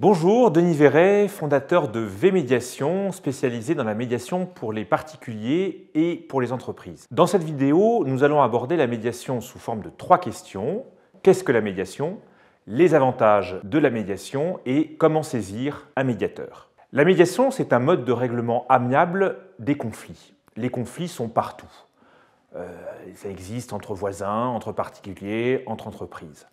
Bonjour, Denis Verret, fondateur de V-Médiation, spécialisé dans la médiation pour les particuliers et pour les entreprises. Dans cette vidéo, nous allons aborder la médiation sous forme de trois questions. Qu'est-ce que la médiation Les avantages de la médiation et comment saisir un médiateur. La médiation, c'est un mode de règlement amiable des conflits. Les conflits sont partout. Euh, ça existe entre voisins, entre particuliers, entre entreprises.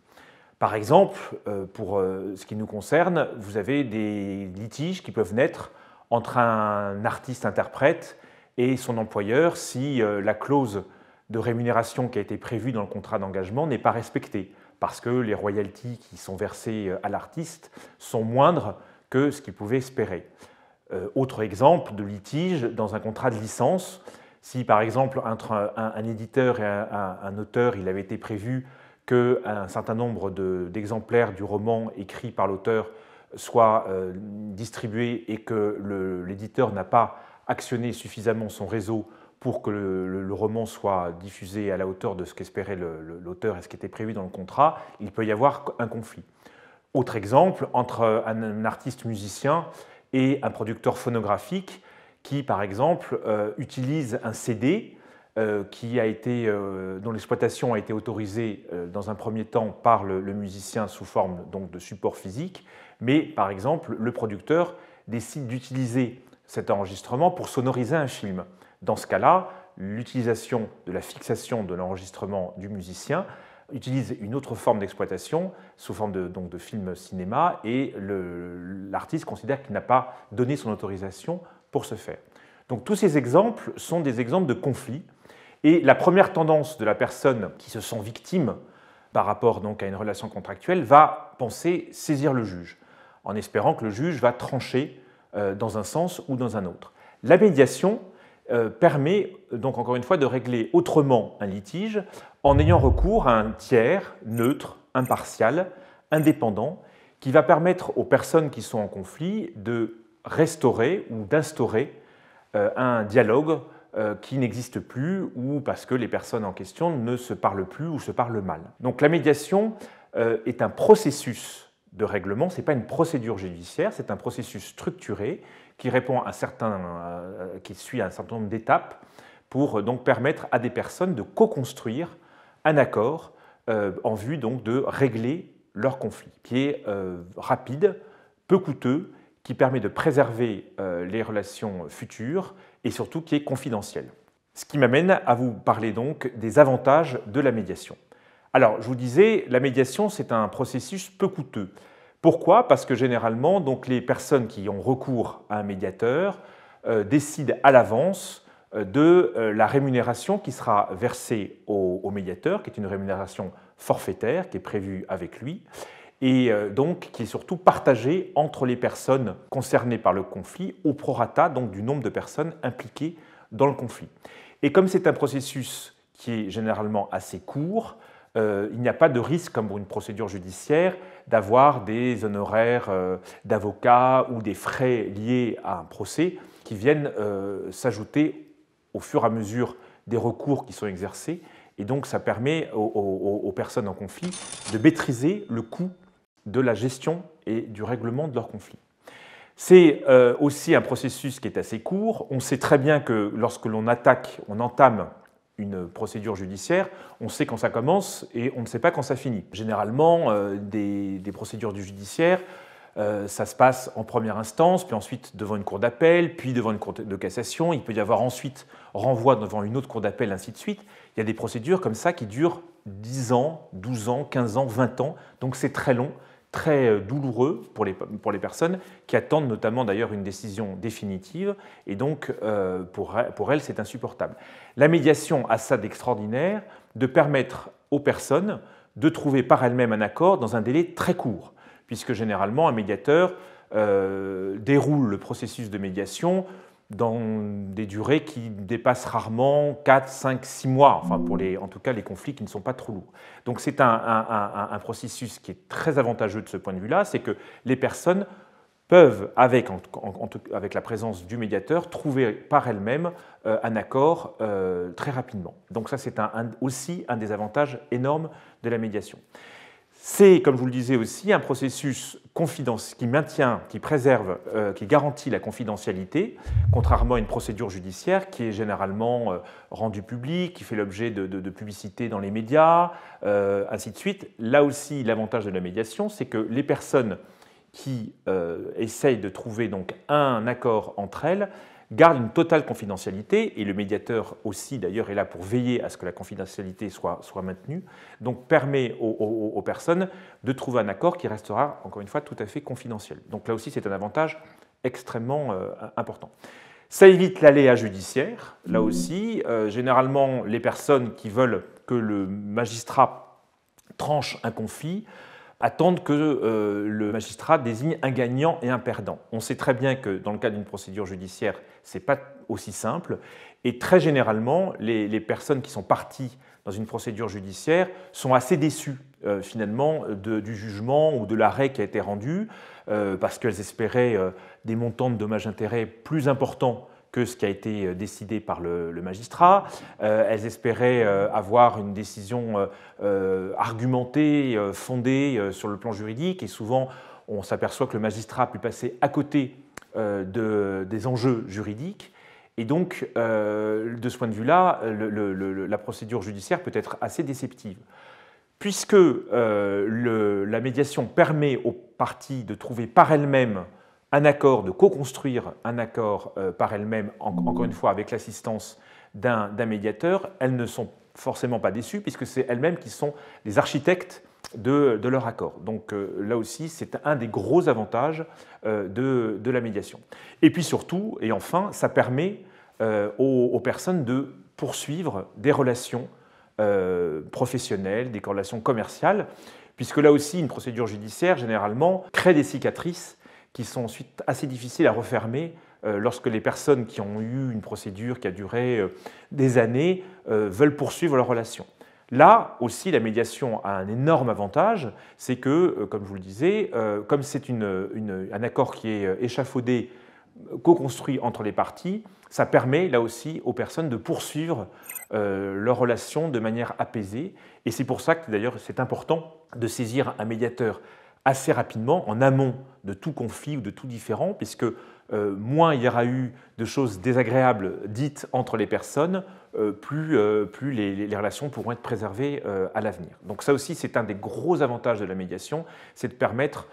Par exemple, euh, pour euh, ce qui nous concerne, vous avez des litiges qui peuvent naître entre un artiste-interprète et son employeur si euh, la clause de rémunération qui a été prévue dans le contrat d'engagement n'est pas respectée, parce que les royalties qui sont versées à l'artiste sont moindres que ce qu'il pouvait espérer. autre exemple de litige dans un contrat de licence, si par exemple entre un, éditeur et un, auteur il avait été prévu qu'un certain nombre d'exemplaires du roman écrit par l'auteur soient euh, distribués et que l'éditeur n'a pas actionné suffisamment son réseau pour que le, roman soit diffusé à la hauteur de ce qu'espérait l'auteur et ce qui était prévu dans le contrat, il peut y avoir un conflit. Autre exemple, entre un, artiste musicien et un producteur phonographique qui, par exemple, euh, utilise un CD euh, qui a été, euh, dont l'exploitation a été autorisée euh, dans un premier temps par le, musicien sous forme donc, de support physique, mais par exemple le producteur décide d'utiliser cet enregistrement pour sonoriser un film. Dans ce cas-là, l'utilisation de la fixation de l'enregistrement du musicien utilise une autre forme d'exploitation sous forme de, donc de film cinéma et l'artiste considère qu'il n'a pas donné son autorisation pour ce faire. Donc tous ces exemples sont des exemples de conflits et la première tendance de la personne qui se sent victime par rapport donc à une relation contractuelle va penser saisir le juge, en espérant que le juge va trancher euh, dans un sens ou dans un autre. La médiation euh, permet donc encore une fois de régler autrement un litige en ayant recours à un tiers neutre, impartial, indépendant, qui va permettre aux personnes qui sont en conflit de restaurer ou d'instaurer euh, un dialogue euh, qui n'existent plus ou parce que les personnes en question ne se parlent plus ou se parlent mal. Donc la médiation euh, est un processus de règlement, ce n'est pas une procédure judiciaire, c'est un processus structuré qui, répond à certains, euh, qui suit un certain nombre d'étapes pour donc permettre à des personnes de co-construire un accord en vue donc de régler leur conflit, qui est rapide, peu coûteux qui permet de préserver euh, les relations futures et surtout qui est confidentiel. Ce qui m'amène à vous parler donc des avantages de la médiation. Alors, je vous disais, la médiation, c'est un processus peu coûteux. Pourquoi Parce que généralement, donc, les personnes qui ont recours à un médiateur euh, décident à l'avance euh, de la rémunération qui sera versée au, médiateur, qui est une rémunération forfaitaire qui est prévue avec lui, et euh, donc qui est surtout partagé entre les personnes concernées par le conflit au prorata donc du nombre de personnes impliquées dans le conflit. Et comme c'est un processus qui est généralement assez court, euh, il n'y a pas de risque, comme pour une procédure judiciaire, d'avoir des honoraires d'avocat euh, d'avocats ou des frais liés à un procès qui viennent s'ajouter au fur et à mesure des recours qui sont exercés. Et donc ça permet aux, aux personnes en conflit de maîtriser le coût de la gestion et du règlement de leurs conflits. C'est euh, aussi un processus qui est assez court. On sait très bien que lorsque l'on attaque, on entame une procédure judiciaire, on sait quand ça commence et on ne sait pas quand ça finit. Généralement, euh, des, procédures du judiciaire, euh, ça se passe en première instance, puis ensuite devant une cour d'appel, puis devant une cour de cassation. Il peut y avoir ensuite renvoi devant une autre cour d'appel, ainsi de suite. Il y a des procédures comme ça qui durent 10 ans, 12 ans, 15 ans, 20 ans. Donc c'est très long, très euh, douloureux pour les, personnes qui attendent notamment d'ailleurs une décision définitive et donc euh, pour, pour elles c'est insupportable. La médiation a ça d'extraordinaire de permettre aux personnes de trouver par elles-mêmes un accord dans un délai très court puisque généralement un médiateur euh, déroule le processus de médiation dans des durées qui dépassent rarement 4, 5, 6 mois, enfin pour mmh. en tout cas les conflits qui ne sont pas trop lourds. Donc c'est un, processus qui est très avantageux de ce point de vue-là, c'est que les personnes peuvent, avec, la présence du médiateur, trouver par elles-mêmes euh, un accord euh, très rapidement. Donc ça, c'est aussi un des avantages énormes de la médiation. C'est, comme vous le disais aussi, un processus qui maintient, qui préserve, euh, qui garantit la confidentialité, contrairement à une procédure judiciaire qui est généralement euh, rendue publique, qui fait l'objet de, publicité dans les médias, euh, ainsi de suite. Là aussi, l'avantage de la médiation, c'est que les personnes qui essayent de trouver donc un accord entre elles, garde une totale confidentialité, et le médiateur aussi d'ailleurs est là pour veiller à ce que la confidentialité soit, maintenue, donc permet aux, personnes de trouver un accord qui restera, encore une fois, tout à fait confidentiel. Donc là aussi, c'est un avantage extrêmement euh, important. Ça évite l'aléa judiciaire, là aussi. Euh, généralement, les personnes qui veulent que le magistrat tranche un conflit, attendre que euh, le magistrat désigne un gagnant et un perdant. On sait très bien que dans le cas d'une procédure judiciaire, ce n'est pas aussi simple. Et très généralement, les, personnes qui sont parties dans une procédure judiciaire sont assez déçues euh, finalement du jugement ou de l'arrêt qui a été rendu, euh, parce qu'elles espéraient des montants de dommages-intérêts plus importants ce qui a été euh, décidé par le, magistrat. Euh, elles espéraient euh, avoir une décision argumentée, fondée sur le plan juridique. Et souvent, on s'aperçoit que le magistrat a pu passer à côté des enjeux juridiques. Et donc, de ce point de vue-là, la procédure judiciaire peut être assez déceptive. Puisque la médiation permet aux parties de trouver par elles-mêmes un accord, de co-construire un accord euh, par elles-mêmes, encore une fois avec l'assistance d'un médiateur, elles ne sont forcément pas déçues puisque c'est elles-mêmes qui sont les architectes de, leur accord. Donc euh, là aussi, c'est un des gros avantages euh, de, la médiation. Et puis surtout, et enfin, ça permet aux, aux, personnes de poursuivre des relations professionnelles, des relations commerciales, puisque là aussi, une procédure judiciaire, généralement, crée des cicatrices qui sont ensuite assez difficiles à refermer euh, lorsque les personnes qui ont eu une procédure qui a duré euh, des années euh, veulent poursuivre leur relation. Là aussi, la médiation a un énorme avantage, c'est que, comme je vous le disais, comme c'est un accord qui est échafaudé, co-construit entre les parties, ça permet là aussi aux personnes de poursuivre leur relation de manière apaisée. Et c'est pour ça que d'ailleurs c'est important de saisir un médiateur assez rapidement en amont de tout conflit ou de tout différent, puisque euh, moins il y aura eu de choses désagréables dites entre les personnes, euh, plus, euh, plus les, relations pourront être préservées à l'avenir. Donc ça aussi, c'est un des gros avantages de la médiation, c'est de permettre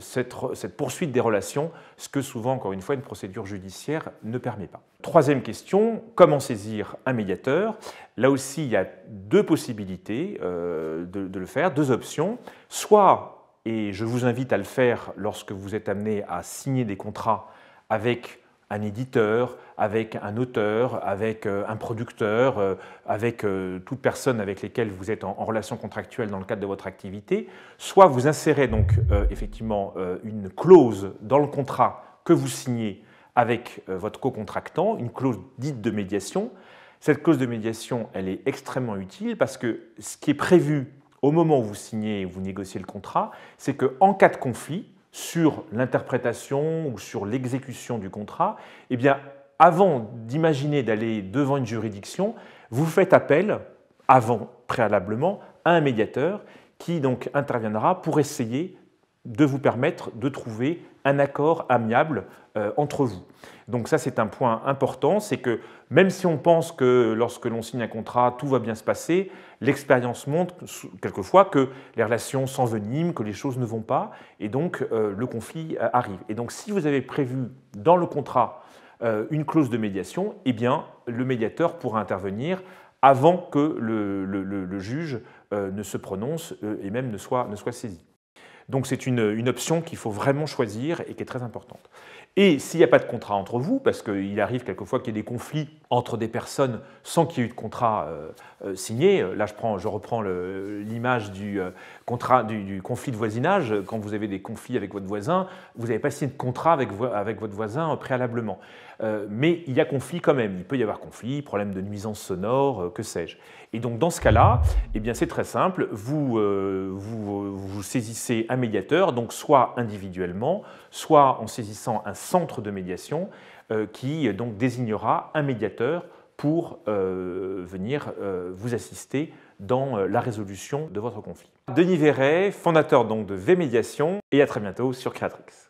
cette, poursuite des relations, ce que souvent, encore une fois, une procédure judiciaire ne permet pas. Troisième question, comment saisir un médiateur Là aussi, il y a deux possibilités de, de le faire, deux options. Soit et je vous invite à le faire lorsque vous êtes amené à signer des contrats avec un éditeur, avec un auteur, avec euh, un producteur, euh, avec euh, toute personne avec laquelle vous êtes en, relation contractuelle dans le cadre de votre activité, soit vous insérez donc effectivement une clause dans le contrat que vous signez avec votre co-contractant, une clause dite de médiation. Cette clause de médiation, elle est extrêmement utile parce que ce qui est prévu au moment où vous signez et vous négociez le contrat, c'est qu'en cas de conflit sur l'interprétation ou sur l'exécution du contrat, eh bien, avant d'imaginer d'aller devant une juridiction, vous faites appel, avant, préalablement, à un médiateur qui donc interviendra pour essayer de vous permettre de trouver un accord amiable euh, entre vous. Donc ça, c'est un point important, c'est que même si on pense que lorsque l'on signe un contrat, tout va bien se passer, l'expérience montre quelquefois que les relations s'enveniment, que les choses ne vont pas, et donc euh, le conflit euh, arrive. Et donc si vous avez prévu dans le contrat une clause de médiation, eh bien le médiateur pourra intervenir avant que le, juge ne se prononce et même ne soit, ne soit saisi. Donc c'est une, une option qu'il faut vraiment choisir et qui est très importante. Et s'il n'y a pas de contrat entre vous, parce qu'il arrive quelquefois qu'il y ait des conflits entre des personnes sans qu'il y ait eu de contrat euh, euh, signé, euh, là je, reprends l'image du, contrat, du, conflit de voisinage, quand vous avez des conflits avec votre voisin, vous n'avez pas signé de contrat avec votre voisin préalablement. Euh, mais il y a conflit quand même. Il peut y avoir conflit, problème de nuisance sonore, euh, que sais-je. Et donc dans ce cas-là, eh bien c'est très simple. Euh, vous, saisissez un médiateur, donc soit individuellement, soit en saisissant un centre de médiation qui donc désignera un médiateur pour venir vous assister dans la résolution de votre conflit. Denis Verret, fondateur donc de V-Médiation, et à très bientôt sur Creatrix.